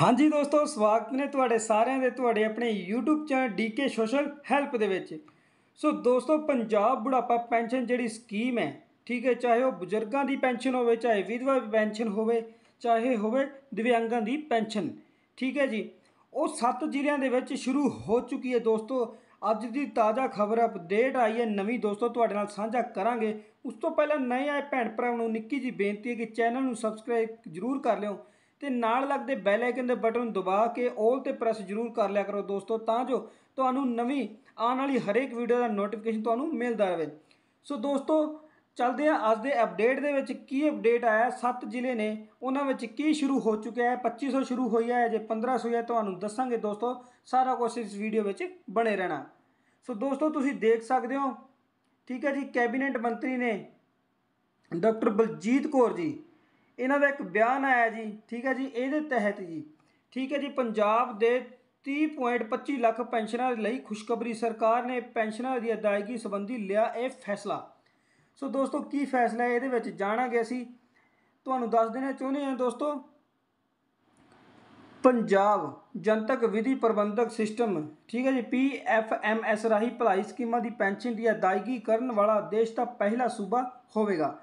ਹਾਂਜੀ ਦੋਸਤੋ ਸਵਾਗਤ ਨੇ ਤੁਹਾਡੇ ਸਾਰਿਆਂ ਦੇ ਤੁਹਾਡੇ ਆਪਣੇ YouTube channel DK Social Help ਦੇ ਵਿੱਚ ਸੋ ਦੋਸਤੋ ਪੰਜਾਬ ਬੁਢਾਪਾ ਪੈਨਸ਼ਨ ਜਿਹੜੀ ਸਕੀਮ ਹੈ ਠੀਕ ਹੈ ਚਾਹੇ ਉਹ ਬਜ਼ੁਰਗਾਂ ਦੀ ਪੈਨਸ਼ਨ ਹੋਵੇ ਚਾਹੇ ਵਿਧਵਾ ਪੈਨਸ਼ਨ ਹੋਵੇ ਚਾਹੇ ਹੋਵੇ ਦਿਵਿਆਂਗਾਂ ਦੀ ਪੈਨਸ਼ਨ ਠੀਕ ਹੈ ਜੀ ਉਹ 7 ਜ਼ਿਲ੍ਹਿਆਂ ਦੇ ਵਿੱਚ ਸ਼ੁਰੂ ਹੋ ਚੁੱਕੀ ਹੈ ਦੋਸਤੋ ਅੱਜ ਦੀ ਤਾਜ਼ਾ ਖਬਰ ਅਪਡੇਟ ਆਈ ਹੈ ਨਵੀਂ ਦੋਸਤੋ ਤੁਹਾਡੇ ਨਾਲ ਸਾਂਝਾ ਕਰਾਂਗੇ ਉਸ ਤੋਂ ਪਹਿਲਾਂ ਨਏ ਆਏ ਭੈਣ ਭਰਾਵਾਂ ਨੂੰ ਨਿੱਕੀ ਜੀ ਬੇਨਤੀ ਹੈ ਕਿ ਚੈਨਲ ਨੂੰ ਸਬਸਕ੍ਰਾਈਬ ਜ਼ਰੂਰ ਕਰ ਲਿਓ ਤੇ ਨਾਲ ਲੱਗਦੇ ਬੈਲ ਆਈਕਨ ਦੇ ਬਟਨ ਨੂੰ ਦਬਾ ਕੇ 올 ਤੇ ਪ੍ਰੈਸ ਜ਼ਰੂਰ ਕਰ ਲਿਆ ਕਰੋ ਦੋਸਤੋ ਤਾਂ ਜੋ ਤੁਹਾਨੂੰ ਨਵੀਂ ਆਉਣ ਵਾਲੀ ਹਰੇਕ ਵੀਡੀਓ ਦਾ ਨੋਟੀਫਿਕੇਸ਼ਨ ਤੁਹਾਨੂੰ ਮਿਲਦਾ ਰਹੇ ਸੋ ਦੋਸਤੋ ਚਲਦੇ ਆ ਅੱਜ ਦੇ ਅਪਡੇਟ ਦੇ ਵਿੱਚ ਕੀ ਅਪਡੇਟ ਆਇਆ ਸੱਤ ਜ਼ਿਲ੍ਹੇ ਨੇ ਉਹਨਾਂ ਵਿੱਚ ਕੀ ਸ਼ੁਰੂ ਹੋ ਚੁੱਕਿਆ ਹੈ 2500 ਸ਼ੁਰੂ ਹੋਈ ਹੈ ਜੇ 1500 ਹੈ ਤੁਹਾਨੂੰ ਦੱਸਾਂਗੇ ਦੋਸਤੋ ਸਾਰਾ ਕੁਝ ਇਸ ਵੀਡੀਓ ਵਿੱਚ ਬਣੇ ਰਹਿਣਾ ਸੋ ਦੋਸਤੋ ਤੁਸੀਂ ਦੇਖ ਸਕਦੇ ਹੋ ਠੀਕ ਹੈ ਜੀ ਕੈਬਨਿਟ ਮੰਤਰੀ ਨੇ ਡਾਕਟਰ ਬਲਜੀਤ ਕੌਰ ਜੀ ਇਹਨਾਂ ਦਾ ਇੱਕ ਬਿਆਨ ਆਇਆ ਜੀ ਠੀਕ ਹੈ ਜੀ ਇਹਦੇ ਤਹਿਤ ਜੀ ਠੀਕ ਹੈ ਜੀ ਪੰਜਾਬ ਦੇ 30.25 ਲੱਖ ਪੈਨਸ਼ਨਰ ਲਈ ਖੁਸ਼ਖਬਰੀ ਸਰਕਾਰ ਨੇ ਪੈਨਸ਼ਨਰ ਦੀ ਅਦਾਇਗੀ ਸੰਬੰਧੀ ਲਿਆ ਇਹ ਫੈਸਲਾ ਸੋ ਦੋਸਤੋ ਕੀ ਫੈਸਲਾ ਹੈ ਇਹਦੇ ਵਿੱਚ ਜਾਣਾਂਗੇ ਅਸੀਂ ਤੁਹਾਨੂੰ ਦੱਸ ਦੇਣਾ ਚਾਹੁੰਦੇ ਹਾਂ ਦੋਸਤੋ ਪੰਜਾਬ ਜਨਤਕ ਵਿਧੀ ਪ੍ਰਬੰਧਕ ਸਿਸਟਮ ਠੀਕ ਹੈ ਜੀ ਪੀ ਐਫ ਐਮ ਐਸ ਰਾਹੀਂ ਭਲਾਈ ਸਕੀਮਾਂ ਦੀ ਪੈਨਸ਼ਨ ਦੀ ਅਦਾਇਗੀ ਕਰਨ ਵਾਲਾ ਦੇਸ਼ ਦਾ ਪਹਿਲਾ ਸੂਬਾ ਹੋਵੇਗਾ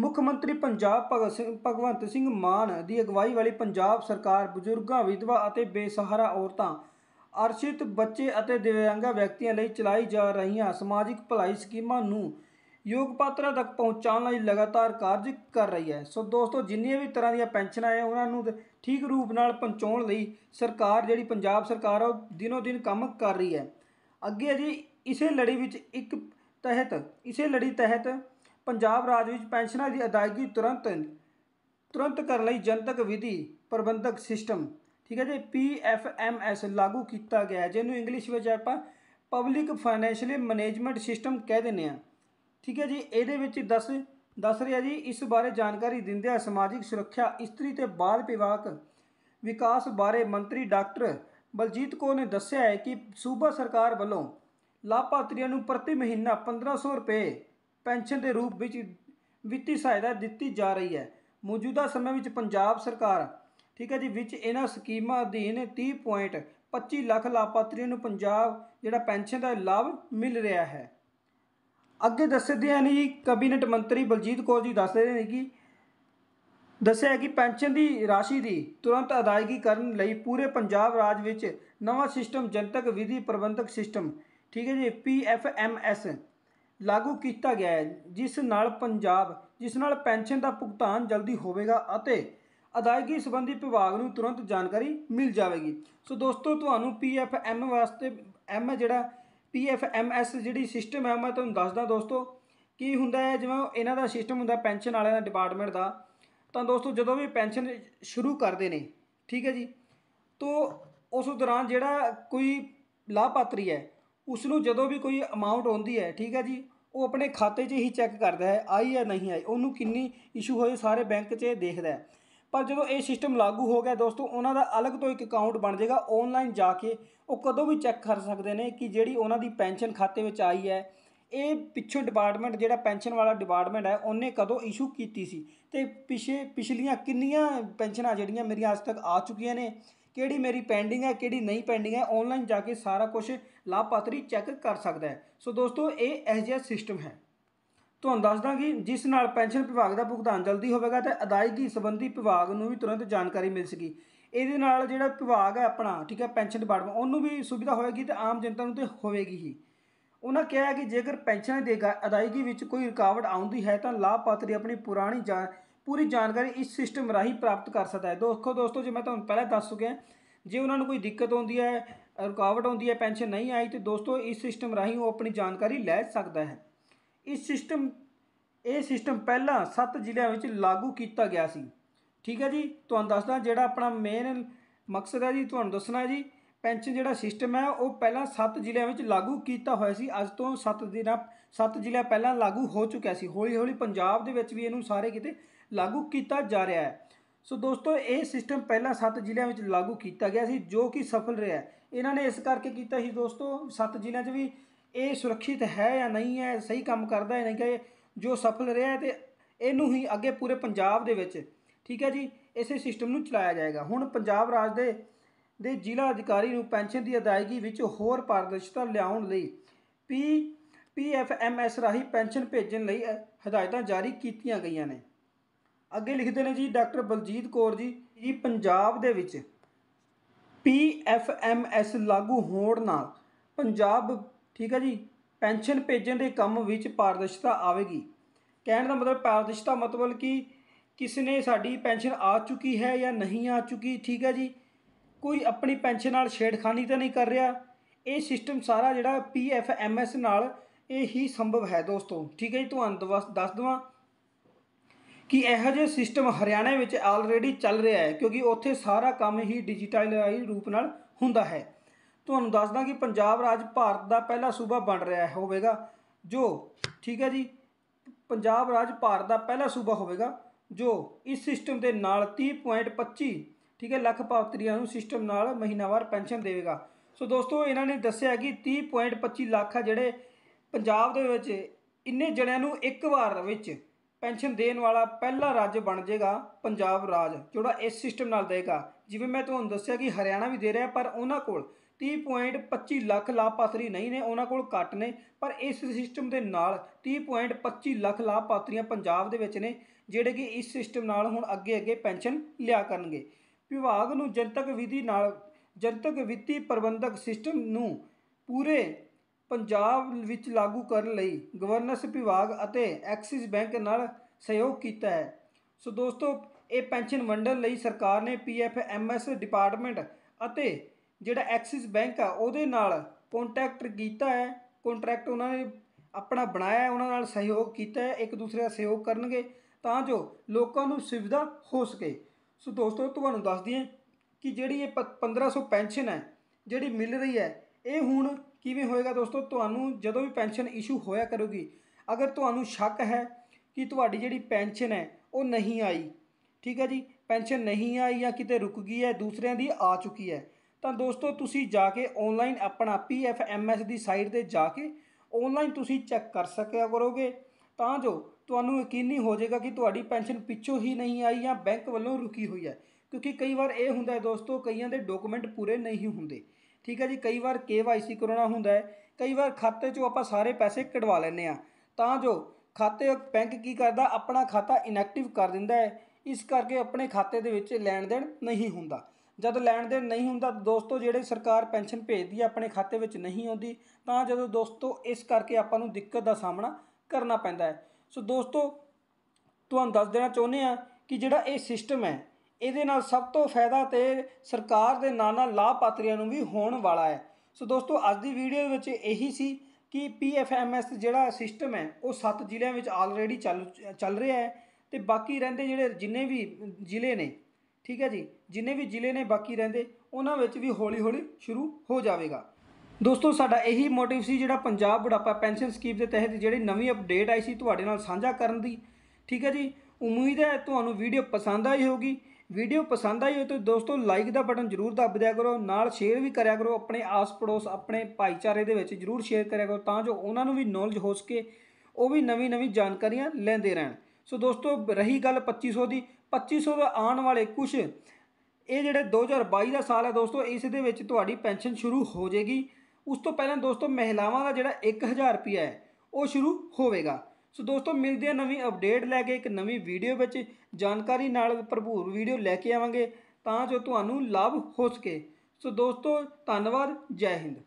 ਮੁੱਖ ਮੰਤਰੀ ਪੰਜਾਬ ਭਗਤ ਸਿੰਘ ਭਗਵੰਤ ਸਿੰਘ ਮਾਨ ਦੀ ਅਗਵਾਈ ਵਾਲੀ ਪੰਜਾਬ ਸਰਕਾਰ ਬਜ਼ੁਰਗਾਂ ਵਿਧਵਾ ਅਤੇ ਬੇਸਹਾਰਾ ਔਰਤਾਂ ਅਰਸ਼ਿਤ ਬੱਚੇ ਅਤੇ ਦਿਵਿਆਂਗ ਵਿਅਕਤੀਆਂ ਲਈ ਚਲਾਈ ਜਾ ਰਹੀਆਂ ਸਮਾਜਿਕ ਭਲਾਈ ਸਕੀਮਾਂ ਨੂੰ ਯੋਗ ਪਾਤਰਾਂ ਤੱਕ ਪਹੁੰਚਾਉਣ ਲਈ ਲਗਾਤਾਰ ਕਾਰਜ ਕਰ ਰਹੀ ਹੈ ਸੋ ਦੋਸਤੋ ਜਿੰਨੀਆਂ ਵੀ ਤਰ੍ਹਾਂ ਦੀਆਂ ਪੈਨਸ਼ਨਾਂ ਆਏ ਉਹਨਾਂ ਨੂੰ ਠੀਕ ਰੂਪ ਨਾਲ ਪਹੁੰਚਾਉਣ ਲਈ ਸਰਕਾਰ ਜਿਹੜੀ ਪੰਜਾਬ ਸਰਕਾਰ ਉਹ ਦਿਨੋ ਦਿਨ ਕੰਮ ਕਰ ਰਹੀ ਹੈ ਅੱਗੇ ਜੀ ਇਸੇ ਲੜੀ ਵਿੱਚ ਇੱਕ ਤਹਿਤ ਇਸੇ ਲੜੀ ਤਹਿਤ ਪੰਜਾਬ ਰਾਜ ਵਿੱਚ ਪੈਨਸ਼ਨਾਂ ਦੀ ਅਦਾਇਗੀ ਤੁਰੰਤ ਤੁਰੰਤ ਕਰਨ ਲਈ ਜਨਤਕ ਵਿਧੀ ਪ੍ਰਬੰਧਕ ਸਿਸਟਮ ਠੀਕ ਹੈ ਜੀ ਪੀ ਐਫ ਐਮ ਐਸ ਲਾਗੂ ਕੀਤਾ ਗਿਆ ਜਿਹਨੂੰ ਇੰਗਲਿਸ਼ ਵਿੱਚ ਆਪਾਂ ਪਬਲਿਕ ਫਾਈਨੈਂਸ਼ੀਅਲ ਮੈਨੇਜਮੈਂਟ ਸਿਸਟਮ ਕਹਿ ਦਿੰਦੇ ਆ ਠੀਕ ਹੈ ਜੀ ਇਹਦੇ ਵਿੱਚ ਦੱਸ ਦੱਸ ਰਿਹਾ ਜੀ ਇਸ ਬਾਰੇ ਜਾਣਕਾਰੀ ਦਿੰਦੇ ਆ ਸਮਾਜਿਕ ਸੁਰੱਖਿਆ ਇਸਤਰੀ ਤੇ ਬਾਲ ਵਿਭਾਗ ਵਿਕਾਸ ਬਾਰੇ ਮੰਤਰੀ ਡਾਕਟਰ ਬਲਜੀਤ ਕੋ ਨੇ ਦੱਸਿਆ ਹੈ ਕਿ ਸੂਬਾ ਸਰਕਾਰ ਵੱਲੋਂ ਲਾਭਪਾਤਰੀਆਂ ਨੂੰ ਪ੍ਰਤੀ ਮਹੀਨਾ 1500 ਰੁਪਏ ਪੈਨਸ਼ਨ ਦੇ ਰੂਪ ਵਿੱਚ ਵਿੱਤੀ ਸਹਾਇਤਾ ਦਿੱਤੀ ਜਾ ਰਹੀ ਹੈ ਮੌਜੂਦਾ ਸਮੇਂ ਵਿੱਚ ਪੰਜਾਬ ਸਰਕਾਰ ਠੀਕ ਹੈ ਜੀ ਵਿੱਚ ਇਹਨਾਂ ਸਕੀਮਾਂ ਅਧੀਨ 30.25 ਲੱਖ ਲਾਭਪਾਤਰੀਆਂ ਨੂੰ ਪੰਜਾਬ ਜਿਹੜਾ ਪੈਨਸ਼ਨ ਦਾ ਲਾਭ ਮਿਲ ਰਿਹਾ ਹੈ ਅੱਗੇ ਦੱਸਦੇ ਹਨ ਜੀ ਕੈਬਨਿਟ ਮੰਤਰੀ ਬਲਜੀਤ ਕੌਰ ਜੀ ਦੱਸ ਰਹੇ ਨੇ ਕਿ ਦੱਸਿਆ ਹੈ ਕਿ ਪੈਨਸ਼ਨ ਦੀ ਰਾਸ਼ੀ ਦੀ ਤੁਰੰਤ ਅਦਾਇਗੀ ਕਰਨ ਲਈ ਪੂਰੇ ਪੰਜਾਬ ਰਾਜ ਵਿੱਚ ਨਵਾਂ ਸਿਸਟਮ ਜਨਤਕ ਵਿਧੀ ਪ੍ਰਬੰਧਕ ਸਿਸਟਮ ਠੀਕ ਹੈ ਜੀ ਪੀ ਐਫ ਐਮ ਐਸ ਲਾਗੂ ਕੀਤਾ ਗਿਆ ਹੈ ਜਿਸ ਨਾਲ ਪੰਜਾਬ ਜਿਸ ਨਾਲ ਪੈਨਸ਼ਨ ਦਾ ਭੁਗਤਾਨ ਜਲਦੀ ਹੋਵੇਗਾ ਅਤੇ ਅਦਾਇਗੀ ਸੰਬੰਧੀ ਵਿਭਾਗ ਨੂੰ ਤੁਰੰਤ ਜਾਣਕਾਰੀ ਮਿਲ ਜਾਵੇਗੀ ਸੋ ਦੋਸਤੋ ਤੁਹਾਨੂੰ ਪੀਐਫਐਮ ਵਾਸਤੇ ਐਮ ਜਿਹੜਾ ਪੀਐਫਐਮਐਸ ਜਿਹੜੀ ਸਿਸਟਮ ਹੈ ਮੈਂ ਤੁਹਾਨੂੰ ਦੱਸਦਾ ਦੋਸਤੋ ਕੀ ਹੁੰਦਾ ਹੈ ਜਿਵੇਂ ਇਹਨਾਂ ਦਾ ਸਿਸਟਮ ਹੁੰਦਾ ਪੈਨਸ਼ਨ ਵਾਲਿਆਂ ਦਾ ਡਿਪਾਰਟਮੈਂਟ ਦਾ ਤਾਂ ਦੋਸਤੋ ਜਦੋਂ ਵੀ ਪੈਨਸ਼ਨ ਸ਼ੁਰੂ ਕਰਦੇ ਨੇ ਠੀਕ ਹੈ ਜੀ ਤੋਂ ਉਸ ਦੌਰਾਨ ਜਿਹੜਾ ਕੋਈ ਲਾਭਪਾਤਰੀ ਹੈ ਉਸ ਨੂੰ ਜਦੋਂ ਵੀ ਕੋਈ ਅਮਾਉਂਟ ਆਉਂਦੀ ਹੈ ਠੀਕ ਹੈ ਜੀ ਉਹ ਆਪਣੇ ਖਾਤੇ 'ਚ ਹੀ ਚੈੱਕ ਕਰਦਾ ਹੈ ਆਈ ਹੈ ਨਹੀਂ ਆਈ ਉਹਨੂੰ ਕਿੰਨੀ ਇਸ਼ੂ ਹੋਏ ਸਾਰੇ ਬੈਂਕ 'ਚ ਦੇਖਦਾ ਪਰ ਜਦੋਂ ਇਹ ਸਿਸਟਮ ਲਾਗੂ ਹੋ ਗਿਆ ਦੋਸਤੋ ਉਹਨਾਂ ਦਾ ਅਲੱਗ ਤੋਂ ਇੱਕ ਅਕਾਊਂਟ ਬਣ ਜਾਏਗਾ ਆਨਲਾਈਨ ਜਾ ਕੇ ਉਹ ਕਦੋਂ ਵੀ ਚੈੱਕ ਕਰ ਸਕਦੇ ਨੇ ਕਿ ਜਿਹੜੀ ਉਹਨਾਂ ਦੀ ਪੈਨਸ਼ਨ ਖਾਤੇ ਵਿੱਚ ਆਈ ਹੈ ਇਹ ਪਿੱਛੋਂ ਡਿਪਾਰਟਮੈਂਟ ਜਿਹੜਾ ਪੈਨਸ਼ਨ ਵਾਲਾ ਡਿਪਾਰਟਮੈਂਟ ਹੈ ਉਹਨੇ ਕਦੋਂ ਇਸ਼ੂ ਕੀਤੀ ਸੀ ਤੇ ਪਿਛੇ ਪਿਛਲੀਆਂ ਕਿੰਨੀਆਂ ਪੈਨਸ਼ਨਾਂ ਜਿਹੜੀਆਂ ਮੇਰੀਆਂ ਅੱਜ ਤੱਕ ਆ ਚੁੱਕੀਆਂ ਨੇ ਕਿਹੜੀ ਮੇਰੀ ਪੈਂਡਿੰਗ ਹੈ ਕਿਹੜੀ ਨਹੀਂ ਪੈਂਡਿੰਗ ਹੈ ਆਨਲਾਈਨ ਜਾ ਕੇ ਸਾਰਾ ਕੁਝ ਲਾਭਪਾਤਰੀ ਚੈੱਕ ਕਰ ਸਕਦਾ ਹੈ ਸੋ ਦੋਸਤੋ ਇਹ ਐਸਜੀਐਸ ਸਿਸਟਮ ਹੈ ਤੁਹਾਨੂੰ ਦੱਸ ਦਾਂਗੀ ਕਿ ਜਿਸ ਨਾਲ ਪੈਨਸ਼ਨ ਵਿਭਾਗ ਦਾ ਭੁਗਤਾਨ ਜਲਦੀ ਹੋਵੇਗਾ ਤੇ ਅਦਾਇਗੀ ਸੰਬੰਧੀ ਵਿਭਾਗ ਨੂੰ ਵੀ ਤੁਰੰਤ ਜਾਣਕਾਰੀ ਮਿਲ ਸਕੀ ਇਹਦੇ ਨਾਲ ਜਿਹੜਾ ਵਿਭਾਗ ਹੈ ਆਪਣਾ ਠੀਕ ਹੈ ਪੈਨਸ਼ਨ ਡਿਪਾਰਟਮੈਂਟ ਉਹਨੂੰ ਵੀ ਸੁਵਿਧਾ ਹੋਵੇਗੀ ਤੇ ਆਮ ਜਨਤਾ ਨੂੰ ਤੇ ਹੋਵੇਗੀ ਹੀ ਉਹਨਾਂ ਕਿਹਾ ਕਿ ਜੇਕਰ ਪੈਨਸ਼ਨ ਦੇ ਅਦਾਇਗੀ ਵਿੱਚ ਕੋਈ ਰੁਕਾਵਟ ਆਉਂਦੀ ਹੈ ਤਾਂ ਲਾਭਪਾਤਰੀ ਆਪਣੀ ਪੁਰਾਣੀ ਜਾਂ ਪੂਰੀ ਜਾਣਕਾਰੀ ਇਸ ਸਿਸਟਮ ਰਾਹੀਂ ਪ੍ਰਾਪਤ ਕਰ ਸਕਦਾ ਹੈ ਦੋਸਤੋ ਦੋਸਤੋ ਜੇ ਮੈਂ ਤੁਹਾਨੂੰ ਪਹਿਲਾਂ ਦੱਸ ਚੁੱਕਿਆ ਜੇ ਉਹਨਾਂ ਨੂੰ ਕੋਈ ਦਿੱਕਤ ਆਉਂਦੀ ਹੈ ਰੁਕਾਵਟ ਆਉਂਦੀ ਹੈ ਪੈਨਸ਼ਨ ਨਹੀਂ ਆਈ ਤੇ ਦੋਸਤੋ ਇਸ ਸਿਸਟਮ ਰਾਹੀਂ ਉਹ ਆਪਣੀ ਜਾਣਕਾਰੀ ਲੈ ਸਕਦਾ ਹੈ ਇਸ ਸਿਸਟਮ ਇਹ ਸਿਸਟਮ ਪਹਿਲਾਂ 7 ਜ਼ਿਲ੍ਹਿਆਂ ਵਿੱਚ ਲਾਗੂ ਕੀਤਾ ਗਿਆ ਸੀ ਠੀਕ ਹੈ ਜੀ ਤੁਹਾਨੂੰ ਦੱਸਦਾ ਜਿਹੜਾ ਆਪਣਾ ਮੇਨ ਮਕਸਦ ਹੈ ਜੀ ਤੁਹਾਨੂੰ ਦੱਸਣਾ ਜੀ ਪੈਨਸ਼ਨ ਜਿਹੜਾ ਸਿਸਟਮ ਹੈ ਉਹ ਪਹਿਲਾਂ 7 ਜ਼ਿਲ੍ਹਿਆਂ ਵਿੱਚ ਲਾਗੂ ਕੀਤਾ ਹੋਇਆ ਸੀ ਅੱਜ ਤੋਂ 7 ਦਿਨਾਂ 7 ਜ਼ਿਲ੍ਹਾ ਪਹਿਲਾਂ ਲਾਗੂ ਹੋ ਚੁੱਕਿਆ ਸੀ ਹੌਲੀ ਹੌਲੀ ਪੰਜਾਬ ਦੇ ਵਿੱਚ ਵੀ ਇਹਨੂੰ ਸਾਰੇ ਕਿਤੇ ਲਾਗੂ ਕੀਤਾ ਜਾ ਰਿਹਾ ਹੈ ਸੋ ਦੋਸਤੋ ਇਹ ਸਿਸਟਮ ਪਹਿਲਾਂ 7 ਜ਼ਿਲ੍ਹਿਆਂ ਵਿੱਚ ਲਾਗੂ ਕੀਤਾ ਗਿਆ ਸੀ ਜੋ ਕਿ ਸਫਲ ਰਿਹਾ ਹੈ ਇਹਨਾਂ ਨੇ ਇਸ ਕਰਕੇ ਕੀਤਾ ਸੀ ਦੋਸਤੋ ਸੱਤ ਜ਼ਿਲ੍ਹਿਆਂ 'ਚ ਵੀ ਇਹ ਸੁਰੱਖਿਤ ਹੈ ਜਾਂ ਨਹੀਂ ਹੈ ਸਹੀ ਕੰਮ ਕਰਦਾ ਹੈ ਨਹੀਂ ਕਿ ਜੋ ਸਫਲ ਰਿਹਾ ਤੇ ਇਹਨੂੰ ਹੀ ਅੱਗੇ ਪੂਰੇ ਪੰਜਾਬ ਦੇ ਵਿੱਚ ਠੀਕ ਹੈ ਜੀ ਇਸੇ ਸਿਸਟਮ ਨੂੰ ਚਲਾਇਆ ਜਾਏਗਾ ਹੁਣ ਪੰਜਾਬ ਰਾਜ ਦੇ ਦੇ ਜ਼ਿਲ੍ਹਾ ਅਧਿਕਾਰੀ ਨੂੰ ਪੈਨਸ਼ਨ ਦੀ ਅਦਾਇਗੀ ਵਿੱਚ ਹੋਰ ਪਾਰਦਰਸ਼ਤਾ ਲਿਆਉਣ ਲਈ ਪੀ ਪੀਐਫਐਮਐਸ ਰਾਹੀਂ ਪੈਨਸ਼ਨ ਭੇਜਣ ਲਈ ਹਦਾਇਤਾਂ ਜਾਰੀ ਕੀਤੀਆਂ ਗਈਆਂ ਨੇ ਅੱਗੇ ਲਿਖਦੇ ਨੇ ਜੀ ਡਾਕਟਰ ਬਲਜੀਤ ਕੌਰ ਜੀ ਜੀ ਪੰਜਾਬ ਦੇ ਵਿੱਚ ਪੀ ਐਫ ਐਮ ਐਸ ਲਾਗੂ ਹੋਣ ਨਾਲ ਪੰਜਾਬ ਠੀਕ ਹੈ ਜੀ ਪੈਨਸ਼ਨ ਭੇਜਣ ਦੇ ਕੰਮ ਵਿੱਚ ਪਾਰਦਰਸ਼ਤਾ ਆਵੇਗੀ ਕਹਿਣ ਦਾ ਮਤਲਬ ਪਾਰਦਰਸ਼ਤਾ ਮਤਲਬ ਕਿ ਕਿਸ ਨੇ ਸਾਡੀ ਪੈਨਸ਼ਨ ਆ ਚੁੱਕੀ ਹੈ ਜਾਂ ਨਹੀਂ ਆ ਚੁੱਕੀ ਠੀਕ ਹੈ ਜੀ ਕੋਈ ਆਪਣੀ ਪੈਨਸ਼ਨ ਨਾਲ ਛੇੜਖਾਨੀ ਤਾਂ ਨਹੀਂ ਕਰ ਰਿਹਾ ਇਹ ਸਿਸਟਮ ਸਾਰਾ ਜਿਹੜਾ ਪੀ ਐਫ ਐਮ ਐਸ ਨਾਲ ਇਹ ਹੀ ਸੰਭਵ ਹੈ ਦੋਸਤੋ ਠੀਕ ਹੈ ਜੀ ਤੁਹਾਨੂੰ ਦੱਸ ਦਵਾਂ ਕਿ ਇਹੋ ਜਿਹਾ ਸਿਸਟਮ ਹਰਿਆਣਾ ਵਿੱਚ ਆਲਰੇਡੀ ਚੱਲ ਰਿਹਾ ਹੈ ਕਿਉਂਕਿ ਉੱਥੇ ਸਾਰਾ ਕੰਮ ਹੀ ਡਿਜੀਟਲਾਈਜ਼ ਰੂਪ ਨਾਲ ਹੁੰਦਾ ਹੈ ਤੁਹਾਨੂੰ ਦੱਸਦਾ ਕਿ ਪੰਜਾਬ ਰਾਜ ਭਾਰਤ ਦਾ ਪਹਿਲਾ ਸੂਬਾ ਬਣ ਰਿਹਾ ਹੋਵੇਗਾ ਜੋ ਠੀਕ ਹੈ ਜੀ ਪੰਜਾਬ ਰਾਜ ਭਾਰਤ ਦਾ ਪਹਿਲਾ ਸੂਬਾ ਹੋਵੇਗਾ ਜੋ ਇਸ ਸਿਸਟਮ ਦੇ ਨਾਲ 30.25 ਠੀਕ ਹੈ ਲੱਖ ਪਾਤਰੀਆਂ ਨੂੰ ਸਿਸਟਮ ਨਾਲ ਮਹੀਨਾਵਾਰ ਪੈਨਸ਼ਨ ਦੇਵੇਗਾ ਸੋ ਦੋਸਤੋ ਇਹਨਾਂ ਨੇ ਦੱਸਿਆ ਕਿ 30.25 ਲੱਖ ਆ ਜਿਹੜੇ ਪੰਜਾਬ ਦੇ ਵਿੱਚ ਇੰਨੇ ਜਣਿਆਂ ਨੂੰ ਇੱਕ ਵਾਰ ਵਿੱਚ ਪੈਨਸ਼ਨ ਦੇਣ ਵਾਲਾ ਪਹਿਲਾ ਰਾਜ ਬਣ ਜਾਏਗਾ ਪੰਜਾਬ ਰਾਜ ਜਿਹੜਾ ਇਸ ਸਿਸਟਮ ਨਾਲ ਦੇਗਾ ਜਿਵੇਂ ਮੈਂ ਤੁਹਾਨੂੰ ਦੱਸਿਆ ਕਿ ਹਰਿਆਣਾ ਵੀ ਦੇ ਰਿਹਾ ਪਰ ਉਹਨਾਂ ਕੋਲ 30.25 ਲੱਖ ਲਾਭਪਾਤਰੀ ਨਹੀਂ ਨੇ ਉਹਨਾਂ ਕੋਲ ਘੱਟ ਨੇ ਪਰ ਇਸ ਸਿਸਟਮ ਦੇ ਨਾਲ 30.25 ਲੱਖ ਲਾਭਪਾਤਰੀਆਂ ਪੰਜਾਬ ਦੇ ਵਿੱਚ ਨੇ ਜਿਹੜੇ ਕਿ ਇਸ ਸਿਸਟਮ ਨਾਲ ਹੁਣ ਅੱਗੇ ਅੱਗੇ ਪੈਨਸ਼ਨ ਲਿਆ ਕਰਨਗੇ ਵਿਭਾਗ ਨੂੰ ਜਨਤਕ ਵਿਧੀ ਨਾਲ ਜਨਤਕ ਵਿੱਤੀ ਪ੍ਰਬੰਧਕ ਸਿਸਟਮ ਨੂੰ ਪੂਰੇ ਪੰਜਾਬ ਵਿੱਚ ਲਾਗੂ ਕਰਨ ਲਈ ਗਵਰਨੈਂਸ ਵਿਭਾਗ ਅਤੇ ਐਕਸਿਸ ਬੈਂਕ ਨਾਲ ਸਹਿਯੋਗ ਕੀਤਾ ਹੈ ਸੋ ਦੋਸਤੋ ਇਹ ਪੈਨਸ਼ਨ ਵੰਡਣ ਲਈ ਸਰਕਾਰ ਨੇ ਪੀਐਫ ਐਮਐਸ ਡਿਪਾਰਟਮੈਂਟ ਅਤੇ ਜਿਹੜਾ ਐਕਸਿਸ ਬੈਂਕ ਆ ਉਹਦੇ ਨਾਲ ਕੰਟੈਕਟ ਕੀਤਾ ਹੈ ਕੰਟਰੈਕਟ ਉਹਨਾਂ ਨੇ ਆਪਣਾ ਬਣਾਇਆ ਉਹਨਾਂ ਨਾਲ ਸਹਿਯੋਗ ਕੀਤਾ ਹੈ ਇੱਕ ਦੂਸਰੇ ਦਾ ਸਹਿਯੋਗ ਕਰਨਗੇ ਤਾਂ ਜੋ ਲੋਕਾਂ ਨੂੰ ਸੁਵਿਧਾ ਹੋ ਸਕੇ ਸੋ ਦੋਸਤੋ ਤੁਹਾਨੂੰ ਦੱਸ ਦਈਏ ਕਿ ਜਿਹੜੀ ਇਹ 1500 ਪੈਨਸ਼ਨ ਹੈ ਜਿਹੜੀ ਮਿਲ ਰਹੀ ਹੈ ਇਹ ਹੁਣ ਕਿਵੇਂ ਹੋਏਗਾ ਦੋਸਤੋ ਤੁਹਾਨੂੰ ਜਦੋਂ ਵੀ ਪੈਨਸ਼ਨ ਇਸ਼ੂ ਹੋਇਆ ਕਰੂਗੀ ਅਗਰ ਤੁਹਾਨੂੰ ਸ਼ੱਕ ਹੈ ਕਿ ਤੁਹਾਡੀ ਜਿਹੜੀ ਪੈਨਸ਼ਨ ਹੈ ਉਹ ਨਹੀਂ ਆਈ ਠੀਕ ਹੈ ਜੀ ਪੈਨਸ਼ਨ ਨਹੀਂ ਆਈ ਜਾਂ ਕਿਤੇ ਰੁਕ ਗਈ ਹੈ ਦੂਸਰਿਆਂ ਦੀ ਆ ਚੁੱਕੀ ਹੈ ਤਾਂ ਦੋਸਤੋ ਤੁਸੀਂ ਜਾ ਕੇ ਆਨਲਾਈਨ ਆਪਣਾ ਐਸ ਦੀ ਸਾਈਟ ਤੇ ਜਾ ਕੇ ਆਨਲਾਈਨ ਤੁਸੀਂ ਚੈੱਕ ਕਰ ਸਕਿਆ ਕਰੋਗੇ ਤਾਂ ਜੋ ਤੁਹਾਨੂੰ ਯਕੀਨੀ ਹੋ ਜਾਏਗਾ ਕਿ ਤੁਹਾਡੀ ਪੈਨਸ਼ਨ ਪਿੱਛੋਂ ਹੀ ਨਹੀਂ ਆਈ ਜਾਂ ਬੈਂਕ ਵੱਲੋਂ ਰੁਕੀ ਹੋਈ ਹੈ ਕਿਉਂਕਿ ਕਈ ਵਾਰ ਇਹ ਹੁੰਦਾ ਹੈ ਦੋਸਤੋ ਕਈਆਂ ਦੇ ਡਾਕੂਮੈਂਟ ਪੂਰੇ ਨਹੀਂ ਹੁੰਦੇ ਠੀਕ ਹੈ ਜੀ ਕਈ ਵਾਰ ਕੇਵਾਈਸੀ ਕਰਾਉਣਾ ਹੁੰਦਾ ਹੈ ਕਈ ਵਾਰ ਖਾਤੇ 'ਚੋਂ ਆਪਾਂ ਸਾਰੇ ਪੈਸੇ ਕਢਵਾ ਲੈਂਦੇ ਆ ਤਾਂ ਜੋ ਖਾਤੇ ਬੈਂਕ ਕੀ ਕਰਦਾ ਆਪਣਾ ਖਾਤਾ ਇਨੈਕਟਿਵ ਕਰ ਦਿੰਦਾ ਹੈ ਇਸ ਕਰਕੇ ਆਪਣੇ ਖਾਤੇ ਦੇ ਵਿੱਚ ਲੈਣ ਦੇਣ ਨਹੀਂ ਹੁੰਦਾ ਜਦ ਲੈਣ ਦੇਣ ਨਹੀਂ ਹੁੰਦਾ ਦੋਸਤੋ ਜਿਹੜੇ ਸਰਕਾਰ ਪੈਨਸ਼ਨ ਭੇਜਦੀ ਹੈ ਆਪਣੇ ਖਾਤੇ ਵਿੱਚ ਨਹੀਂ ਆਉਂਦੀ ਤਾਂ ਜਦੋਂ ਦੋਸਤੋ ਇਸ ਕਰਕੇ ਆਪਾਂ ਨੂੰ ਦਿੱਕਤ ਦਾ ਸਾਹਮਣਾ ਕਰਨਾ ਪੈਂਦਾ ਹੈ ਸੋ ਦੋਸਤੋ ਤੁਹਾਨੂੰ ਦੱਸ ਦੇਣਾ ਚਾਹੁੰਦੇ ਆ ਕਿ ਜਿਹੜਾ ਇਹ ਸਿਸਟਮ ਹੈ ਇਹਦੇ ਨਾਲ ਸਭ ਤੋਂ ਫਾਇਦਾ ਤੇ ਸਰਕਾਰ ਦੇ ਨਾਲ ਨਾਲ ਲਾਭਪਾਤਰੀਆਂ ਨੂੰ ਵੀ ਹੋਣ ਵਾਲਾ ਹੈ ਸੋ ਦੋਸਤੋ ਅੱਜ ਦੀ ਵੀਡੀਓ ਵਿੱਚ ਇਹੀ ਸੀ ਕਿ ਪੀਐਫਐਮਐਸ ਜਿਹੜਾ ਸਿਸਟਮ ਹੈ ਉਹ 7 ਜ਼ਿਲ੍ਹਿਆਂ ਵਿੱਚ ਆਲਰੇਡੀ ਚੱਲ ਚੱਲ ਰਿਹਾ ਹੈ ਤੇ ਬਾਕੀ ਰਹਿੰਦੇ ਜਿਹੜੇ ਜਿੰਨੇ ਵੀ ਜ਼ਿਲ੍ਹੇ ਨੇ ਠੀਕ ਹੈ ਜੀ ਜਿੰਨੇ ਵੀ ਜ਼ਿਲ੍ਹੇ ਨੇ ਬਾਕੀ ਰਹਿੰਦੇ ਉਹਨਾਂ ਵਿੱਚ ਵੀ ਹੌਲੀ-ਹੌਲੀ ਸ਼ੁਰੂ ਹੋ ਜਾਵੇਗਾ ਦੋਸਤੋ ਸਾਡਾ ਇਹੀ ਮੋਟਿਵ ਸੀ ਜਿਹੜਾ ਪੰਜਾਬ ਬੁਢਾਪਾ ਪੈਨਸ਼ਨ ਸਕੀਮ ਦੇ ਤਹਿਤ ਜਿਹੜੀ ਨਵੀਂ ਅਪਡੇਟ ਆਈ ਸੀ ਤੁਹਾਡੇ ਨਾਲ ਸਾਂਝਾ ਕਰਨ ਦੀ ਠੀਕ ਹੈ ਜੀ ਉਮੀਦ ਹੈ ਤੁਹਾਨੂੰ ਵੀਡੀਓ ਪਸੰਦ ਆਈ ਹੋਗੀ ਵੀਡੀਓ ਪਸੰਦ ਆਈ ਹੋਵੇ ਤਾਂ ਦੋਸਤੋ ਲਾਈਕ ਦਾ ਬਟਨ ਜ਼ਰੂਰ ਦੱਬ ਦਿਆ ਕਰੋ ਨਾਲ ਸ਼ੇਅਰ ਵੀ ਕਰਿਆ ਕਰੋ ਆਪਣੇ ਆਸ-ਪੜੋਸ ਆਪਣੇ ਭਾਈਚਾਰੇ ਦੇ ਵਿੱਚ ਜ਼ਰੂਰ ਸ਼ੇਅਰ ਕਰਿਆ ਕਰੋ ਤਾਂ ਜੋ ਉਹਨਾਂ ਨੂੰ ਵੀ ਨੌਲੇਜ ਹੋ ਸਕੇ ਉਹ ਵੀ ਨਵੀਂ-ਨਵੀਂ ਜਾਣਕਾਰੀਆਂ ਲੈਂਦੇ ਰਹਿਣ ਸੋ ਦੋਸਤੋ ਰਹੀ ਗੱਲ 2500 ਦੀ 2500 ਦਾ ਆਉਣ ਵਾਲੇ ਕੁਝ ਇਹ ਜਿਹੜੇ 2022 ਦਾ ਸਾਲ ਹੈ ਦੋਸਤੋ ਇਸ ਦੇ ਵਿੱਚ ਤੁਹਾਡੀ ਪੈਨਸ਼ਨ ਸ਼ੁਰੂ ਹੋ ਜੇਗੀ ਉਸ ਤੋਂ ਪਹਿਲਾਂ ਦੋਸਤੋ ਮਹਿਲਾਵਾਂ ਦਾ ਜਿਹੜਾ 1000 ਰੁਪਿਆ ਹੈ ਉਹ ਸ਼ੁਰੂ ਹੋਵੇਗਾ ਸੋ ਦੋਸਤੋ ਮਿਲਦੇ ਆ ਨਵੀਂ ਅਪਡੇਟ ਲੈ ਕੇ ਇੱਕ ਨਵੀਂ ਵੀਡੀਓ ਵਿੱਚ ਜਾਣਕਾਰੀ ਨਾਲ ਭਰਪੂਰ ਵੀਡੀਓ ਲੈ ਕੇ ਆਵਾਂਗੇ ਤਾਂ ਜੋ ਤੁਹਾਨੂੰ ਲਾਭ ਹੋ ਸਕੇ ਸੋ ਦੋਸਤੋ ਧੰਨਵਾਦ ਜੈ ਹਿੰਦ